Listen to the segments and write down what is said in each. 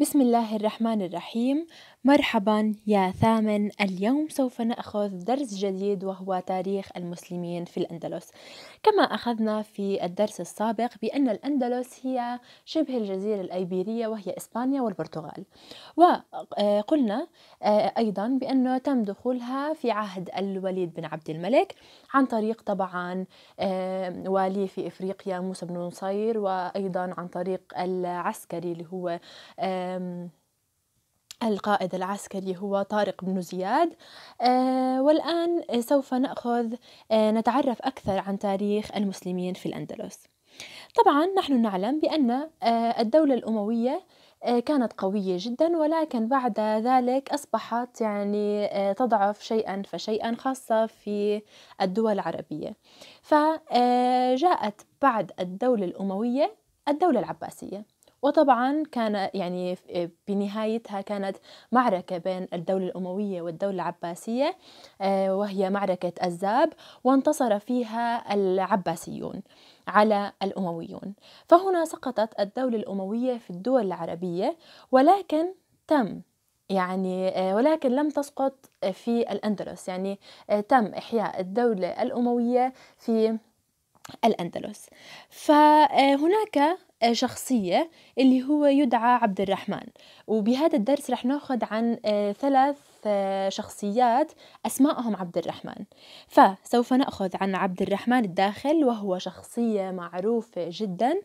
بسم الله الرحمن الرحيم مرحبا يا ثامن اليوم سوف ناخذ درس جديد وهو تاريخ المسلمين في الاندلس كما اخذنا في الدرس السابق بان الاندلس هي شبه الجزيره الايبيريه وهي اسبانيا والبرتغال وقلنا آه، ايضا بانه تم دخولها في عهد الوليد بن عبد الملك عن طريق طبعا آه، والي في افريقيا موسى بن نصير وايضا عن طريق العسكري اللي هو آه، القائد العسكري هو طارق بن زياد آه، والآن سوف نأخذ آه، نتعرف أكثر عن تاريخ المسلمين في الأندلس طبعا نحن نعلم بأن آه، الدولة الأموية كانت قوية جدا ولكن بعد ذلك أصبحت يعني تضعف شيئا فشيئا خاصة في الدول العربية فجاءت بعد الدولة الأموية الدولة العباسية وطبعا كان يعني آه، بنهايتها كانت معركة بين الدولة الأموية والدولة العباسية آه، وهي معركة الزاب وانتصر فيها العباسيون على الأمويون فهنا سقطت الدولة الأموية في الدول العربية ولكن تم يعني آه، ولكن لم تسقط في الأندلس يعني تم إحياء الدولة الأموية في الأندلس فهناك شخصية اللي هو يدعى عبد الرحمن وبهذا الدرس رح ناخذ عن آه، ثلاث آه، شخصيات أسماءهم عبد الرحمن فسوف نأخذ عن عبد الرحمن الداخل وهو شخصية معروفة جدا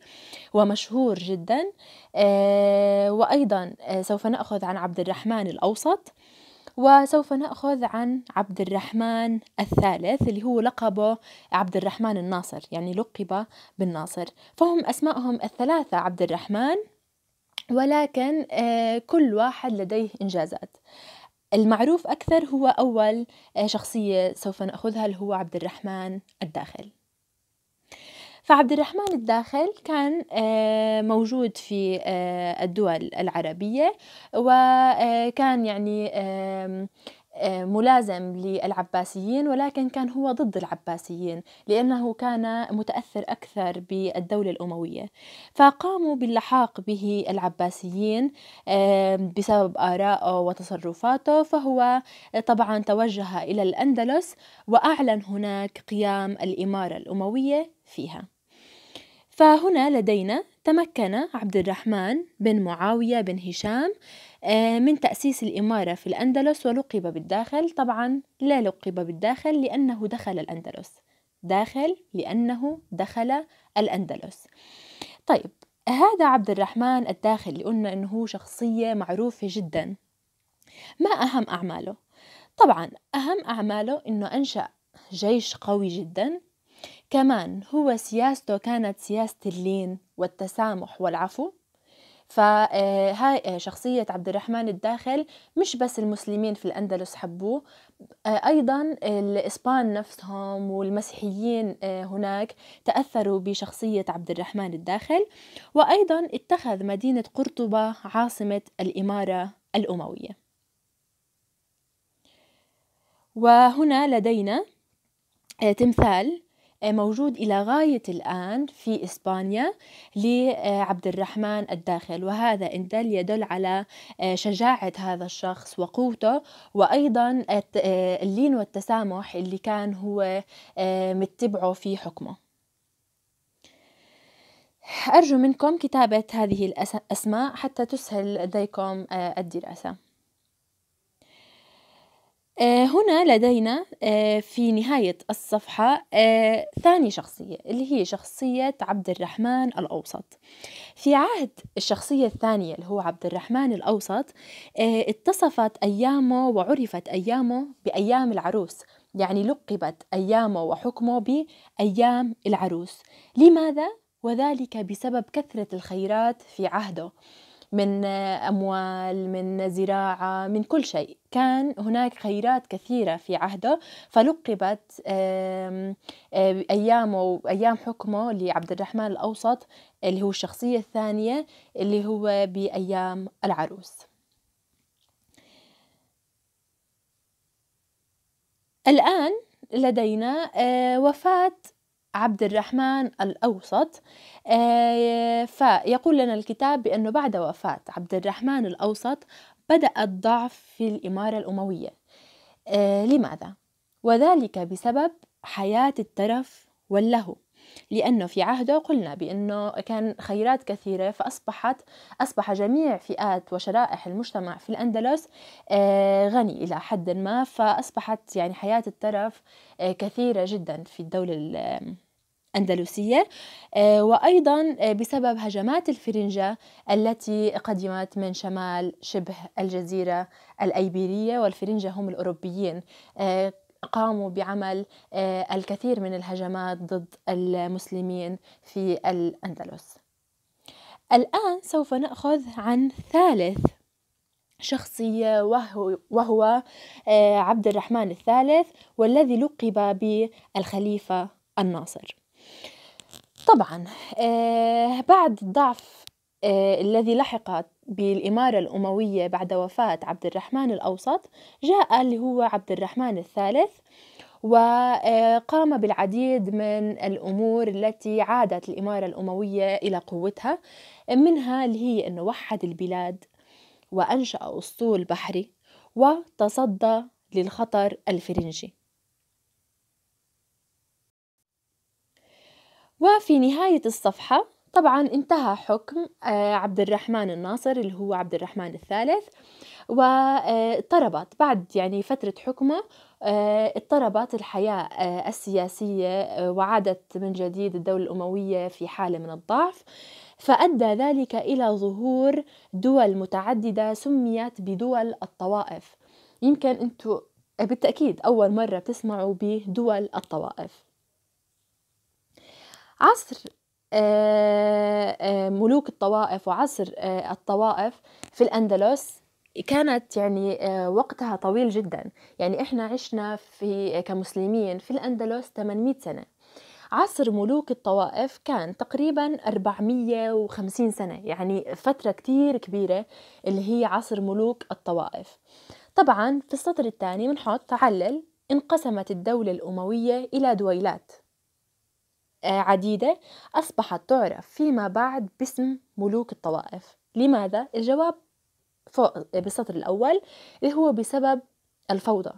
ومشهور جدا آه، وأيضا سوف نأخذ عن عبد الرحمن الأوسط وسوف نأخذ عن عبد الرحمن الثالث اللي هو لقبه عبد الرحمن الناصر يعني لقب بالناصر فهم أسمائهم الثلاثة عبد الرحمن ولكن آه، كل واحد لديه إنجازات المعروف أكثر هو أول آه، شخصية سوف نأخذها اللي هو عبد الرحمن الداخل فعبد الرحمن الداخل كان آه، موجود في آه، الدول العربية وكان آه، يعني ملازم للعباسيين ولكن كان هو ضد العباسيين لأنه كان متأثر أكثر بالدولة الأموية فقاموا باللحاق به العباسيين بسبب آرائه وتصرفاته فهو طبعا توجه إلى الأندلس وأعلن هناك قيام الإمارة الأموية فيها فهنا لدينا تمكن عبد الرحمن بن معاوية بن هشام آه، من تأسيس الإمارة في الأندلس ولقب بالداخل طبعا لا لقب بالداخل لأنه دخل الأندلس داخل لأنه دخل الأندلس طيب هذا عبد الرحمن الداخل اللي قلنا إنه هو شخصية معروفة جدا ما أهم أعماله؟ طبعا أهم أعماله إنه أنشأ جيش قوي جدا كمان هو سياسته كانت سياسة اللين والتسامح والعفو فهاي آه، آه، شخصية عبد الرحمن الداخل مش بس المسلمين في الأندلس حبوه آه، أيضا الإسبان نفسهم والمسيحيين هناك تأثروا بشخصية عبد الرحمن الداخل وأيضا اتخذ مدينة قرطبة عاصمة الإمارة الأموية وهنا لدينا تمثال موجود إلى غاية الآن في إسبانيا لعبد الرحمن الداخل وهذا إن دل يدل على آه، شجاعة هذا الشخص وقوته وأيضا آه، اللين والتسامح اللي كان هو آه، متبعه في حكمه أرجو منكم كتابة هذه الأسماء حتى تسهل لديكم الدراسة آه، هنا لدينا آه، في نهاية الصفحة آه، ثاني شخصية اللي هي شخصية عبد الرحمن الأوسط في عهد الشخصية الثانية اللي هو عبد الرحمن الأوسط اتصفت أيامه وعرفت أيامه بأيام العروس يعني لقبت أيامه وحكمه بأيام العروس لماذا؟ وذلك بسبب كثرة الخيرات في عهده من أموال من زراعة من كل شيء كان هناك خيرات كثيرة في عهده فلقبت أيامه أيام حكمه لعبد الرحمن الأوسط اللي هو الشخصية الثانية اللي هو بأيام العروس الآن لدينا وفاة عبد الرحمن الأوسط آه، فيقول لنا الكتاب بأنه بعد وفاة عبد الرحمن الأوسط بدأ الضعف في الإمارة الأموية آه، لماذا؟ وذلك بسبب حياة الترف واللهو لأنه في عهده قلنا بأنه كان خيرات كثيرة فأصبحت أصبح جميع فئات وشرائح المجتمع في الأندلس آه، غني إلى حد ما فأصبحت يعني حياة الترف كثيرة جدا في الدولة أندلسية آه، وأيضا آه، بسبب هجمات الفرنجة التي قدمت من شمال شبه الجزيرة الأيبيرية والفرنجة هم الأوروبيين آه، قاموا بعمل الكثير من الهجمات ضد المسلمين في الأندلس الآن سوف نأخذ عن ثالث شخصية وهو, وهو عبد الرحمن الثالث والذي لقب بالخليفة الناصر طبعا آه، بعد الضعف آه، الذي لحق بالإمارة الأموية بعد وفاة عبد الرحمن الأوسط جاء اللي هو عبد الرحمن الثالث وقام آه، بالعديد من الأمور التي عادت الإمارة الأموية إلى قوتها منها اللي هي أنه وحد البلاد وأنشأ أسطول بحري وتصدى للخطر الفرنجي وفي نهاية الصفحة طبعا انتهى حكم آه، عبد الرحمن الناصر اللي هو عبد الرحمن الثالث واضطربت بعد يعني فترة حكمه آه، اضطربت الحياة آه، السياسية وعادت من جديد الدولة الأموية في حالة من الضعف فأدى ذلك إلى ظهور دول متعددة سميت بدول الطوائف يمكن أنتوا بالتأكيد أول مرة بتسمعوا بدول الطوائف عصر آه، آه، ملوك الطوائف وعصر آه، الطوائف في الأندلس كانت يعني وقتها طويل جدا يعني احنا عشنا في كمسلمين في الأندلس 800 سنة عصر ملوك الطوائف كان تقريبا 450 سنة يعني فترة كتير كبيرة اللي هي عصر ملوك الطوائف طبعا في السطر الثاني بنحط علل انقسمت الدولة الأموية إلى دويلات عديدة أصبحت تعرف فيما بعد باسم ملوك الطوائف لماذا؟ الجواب فوق بالسطر الأول اللي هو بسبب الفوضى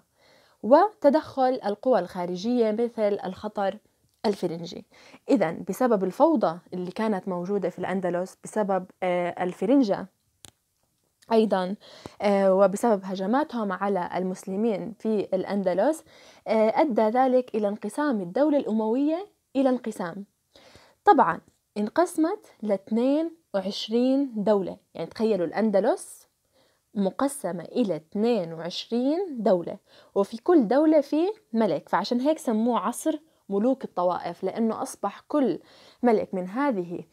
وتدخل القوى الخارجية مثل الخطر الفرنجي إذا بسبب الفوضى اللي كانت موجودة في الأندلس بسبب آه، الفرنجة ايضا آه، وبسبب هجماتهم على المسلمين في الاندلس آه، ادى ذلك الى انقسام الدوله الامويه إلى انقسام طبعا انقسمت ل 22 دولة يعني تخيلوا الأندلس مقسمة إلى 22 دولة وفي كل دولة في ملك فعشان هيك سموه عصر ملوك الطوائف لأنه أصبح كل ملك من هذه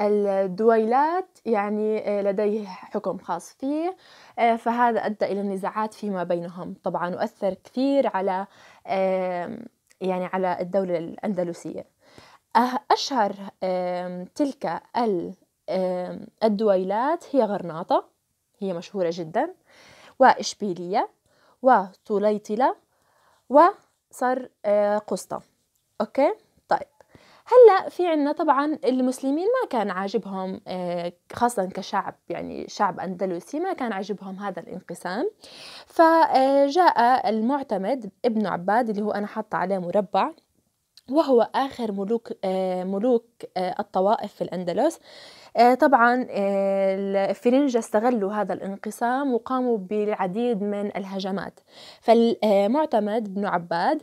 الدويلات يعني آه، لديه حكم خاص فيه آه، فهذا أدى إلى النزاعات فيما بينهم طبعا وأثر كثير على يعني على الدولة الأندلسية أه، أشهر تلك الدويلات هي غرناطة هي مشهورة جدا وإشبيلية وطليطلة وصر قسطة أوكي هلا في عنا طبعا المسلمين ما كان عاجبهم آه، خاصة كشعب يعني شعب أندلسي ما كان عاجبهم هذا الانقسام فجاء آه، المعتمد ابن عباد اللي هو أنا حاطة عليه مربع وهو آخر ملوك آه، ملوك الطوائف في الأندلس طبعا الفرنجة استغلوا هذا الانقسام وقاموا بالعديد من الهجمات فالمعتمد بن عباد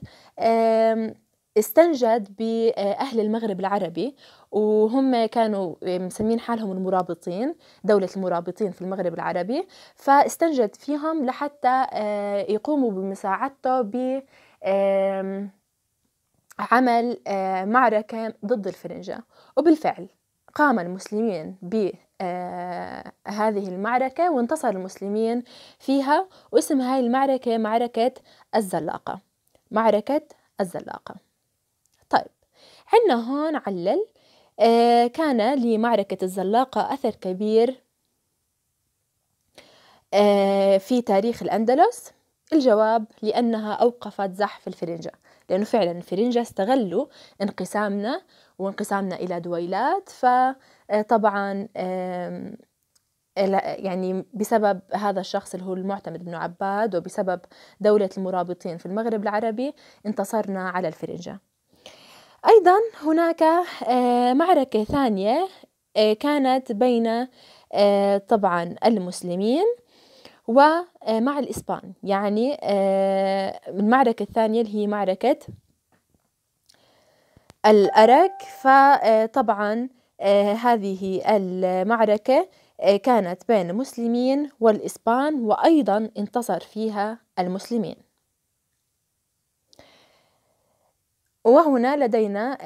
استنجد بأهل المغرب العربي وهم كانوا مسمين حالهم المرابطين دولة المرابطين في المغرب العربي فاستنجد فيهم لحتى آه، يقوموا بمساعدته ب عمل آه، معركة ضد الفرنجة وبالفعل قام المسلمين بهذه آه، المعركة وانتصر المسلمين فيها واسم هاي المعركة معركة الزلاقة معركة الزلاقة حنا هون علل آه، كان لمعركة الزلاقة أثر كبير آه، في تاريخ الأندلس الجواب لأنها أوقفت زحف الفرنجة لأنه فعلا الفرنجة استغلوا انقسامنا وانقسامنا إلى دويلات فطبعا آه، يعني بسبب هذا الشخص اللي هو المعتمد بن عباد وبسبب دولة المرابطين في المغرب العربي انتصرنا على الفرنجة أيضا هناك آه، معركة ثانية آه، كانت بين آه، طبعا المسلمين ومع الإسبان يعني المعركة الثانية اللي هي معركة الأرك فطبعا هذه المعركة كانت بين المسلمين والإسبان وأيضا انتصر فيها المسلمين وهنا لدينا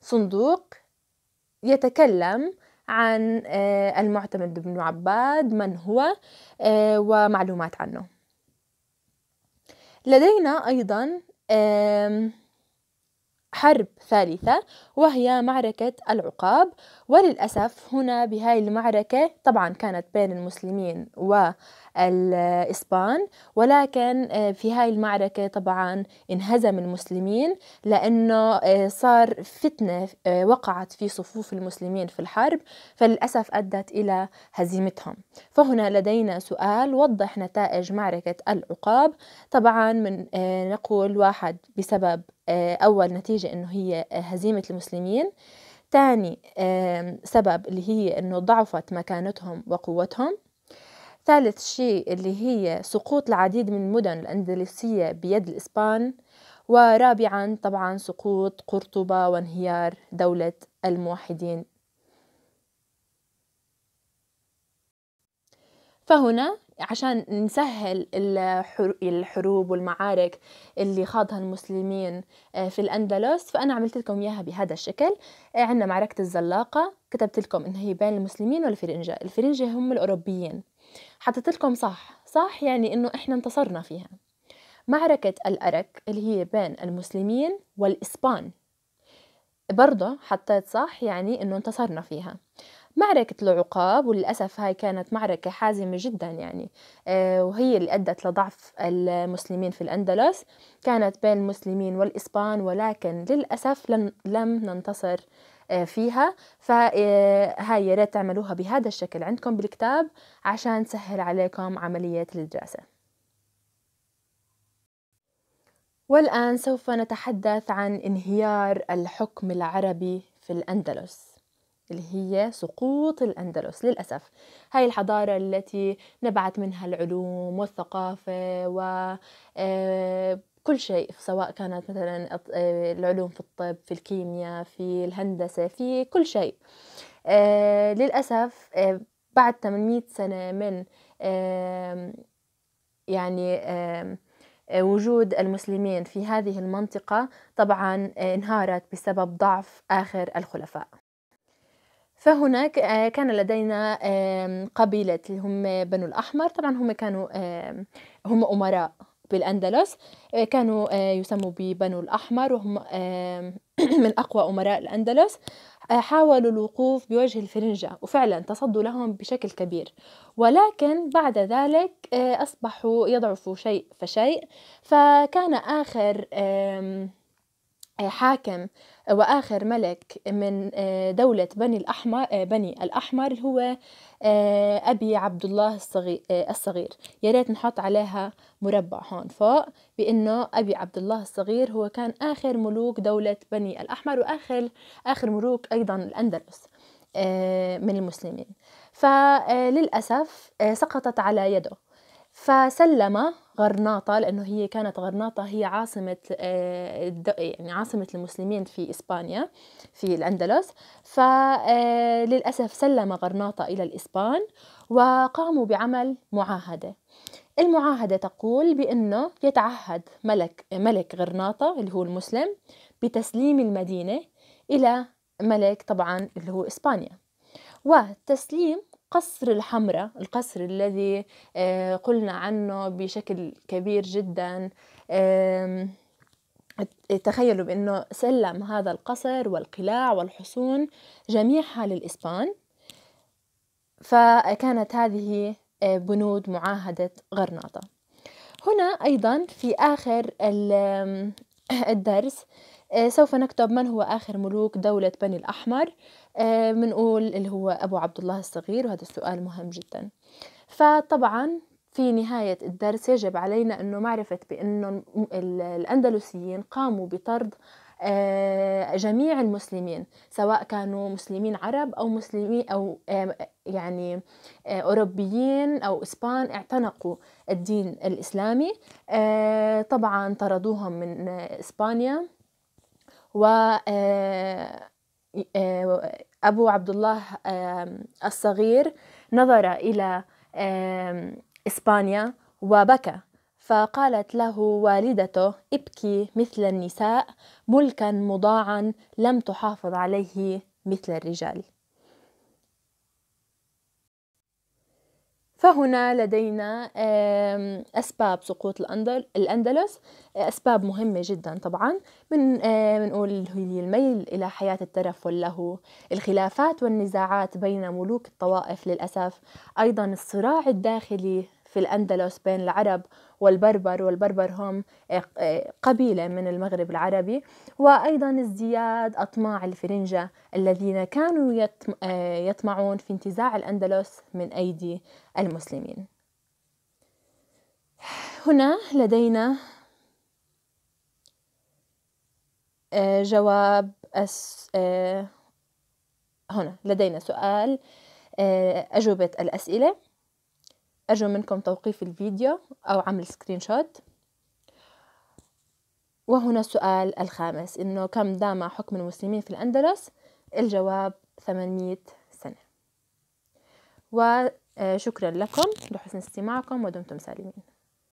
صندوق يتكلم عن آه، المعتمد بن عباد من هو آه، ومعلومات عنه لدينا أيضا حرب ثالثة وهي معركة العقاب وللأسف هنا بهاي المعركة طبعا كانت بين المسلمين والإسبان ولكن آه، في هاي المعركة طبعا انهزم المسلمين لأنه آه، صار فتنة آه، وقعت في صفوف المسلمين في الحرب فللأسف أدت إلى هزيمتهم فهنا لدينا سؤال وضح نتائج معركة العقاب طبعا من نقول واحد بسبب آه، أول نتيجة إنه هي آه، هزيمة المسلمين ثاني سبب اللي هي إنه ضعفت مكانتهم وقوتهم ثالث شيء اللي هي سقوط العديد من المدن الأندلسية بيد الإسبان ورابعا طبعا سقوط قرطبة وانهيار دولة الموحدين فهنا عشان نسهل الحروب والمعارك اللي خاضها المسلمين آه، في الأندلس فأنا عملت لكم إياها بهذا الشكل آه، عندنا معركة الزلاقة كتبت لكم إن هي بين المسلمين والفرنجة الفرنجة هم الأوروبيين حطيت لكم صح صح يعني إنه إحنا انتصرنا فيها معركة الأرك اللي هي بين المسلمين والإسبان برضه حطيت صح يعني إنه انتصرنا فيها معركة العقاب وللأسف هاي كانت معركة حازمة جدا يعني آه، وهي اللي أدت لضعف المسلمين في الأندلس كانت بين المسلمين والإسبان ولكن للأسف لم ننتصر آه، فيها فهاي آه، يا ريت تعملوها بهذا الشكل عندكم بالكتاب عشان تسهل عليكم عملية الدراسة والآن سوف نتحدث عن انهيار الحكم العربي في الأندلس اللي هي سقوط الأندلس للأسف هاي الحضارة التي نبعت منها العلوم والثقافة و آه، كل شيء سواء كانت مثلا آه، العلوم في الطب في الكيمياء في الهندسة في كل شيء آه، للأسف بعد 800 سنة من يعني وجود المسلمين في هذه المنطقة طبعا انهارت بسبب ضعف آخر الخلفاء فهناك آه، كان لدينا قبيلة اللي هم بنو الأحمر طبعا هم كانوا هم أمراء بالأندلس آه، كانوا آه، يسموا ببنو الأحمر وهم من أقوى أمراء الأندلس حاولوا الوقوف بوجه الفرنجة وفعلا تصدوا لهم بشكل كبير ولكن بعد ذلك أصبحوا يضعفوا شيء فشيء فكان آخر آه، حاكم واخر ملك من آه، دوله بني الاحمر آه، بني الاحمر هو ابي عبد الله الصغير, الصغير. يا ريت نحط عليها مربع هون فوق بانه ابي عبد الله الصغير هو كان اخر ملوك دوله بني الاحمر واخر اخر ملوك ايضا الاندلس من المسلمين فللاسف سقطت على يده فسلم غرناطة لأنه هي كانت غرناطة هي عاصمة آه، يعني عاصمة المسلمين في إسبانيا في الأندلس فللأسف آه، سلم غرناطة إلى الإسبان وقاموا بعمل معاهدة المعاهدة تقول بأنه يتعهد ملك ملك غرناطة اللي هو المسلم بتسليم المدينة إلى ملك طبعا اللي هو إسبانيا وتسليم قصر الحمراء القصر الذي آه، قلنا عنه بشكل كبير جدا تخيلوا بأنه سلم هذا القصر والقلاع والحصون جميعها للإسبان فكانت هذه آه، بنود معاهدة غرناطة هنا أيضا في آخر الدرس آه، سوف نكتب من هو آخر ملوك دولة بني الأحمر بنقول آه، اللي هو أبو عبد الله الصغير وهذا السؤال مهم جدا فطبعا في نهاية الدرس يجب علينا أنه معرفة بأنه الأندلسيين قاموا بطرد آه، جميع المسلمين سواء كانوا مسلمين عرب أو مسلمين أو يعني أوروبيين أو إسبان اعتنقوا الدين الإسلامي طبعا طردوهم من إسبانيا و آه، آه، أبو عبد الله آه، الصغير نظر إلى إسبانيا وبكى فقالت له والدته ابكي مثل النساء ملكا مضاعا لم تحافظ عليه مثل الرجال فهنا لدينا أسباب سقوط الأندلس آه، أسباب مهمة جدا طبعا من آه، منقول هي الميل إلى حياة الترف له الخلافات والنزاعات بين ملوك الطوائف للأسف أيضا الصراع الداخلي في الأندلس بين العرب والبربر والبربر هم آه، آه، قبيلة من المغرب العربي وأيضا ازدياد أطماع الفرنجة الذين كانوا آه، يطمعون في انتزاع الأندلس من أيدي المسلمين هنا لدينا جواب هنا لدينا سؤال أجوبة الأسئلة أرجو منكم توقيف الفيديو أو عمل سكرين شوت وهنا السؤال الخامس إنه كم دام حكم المسلمين في الأندلس الجواب 800 سنة وشكرا آه، لكم لحسن استماعكم ودمتم سالمين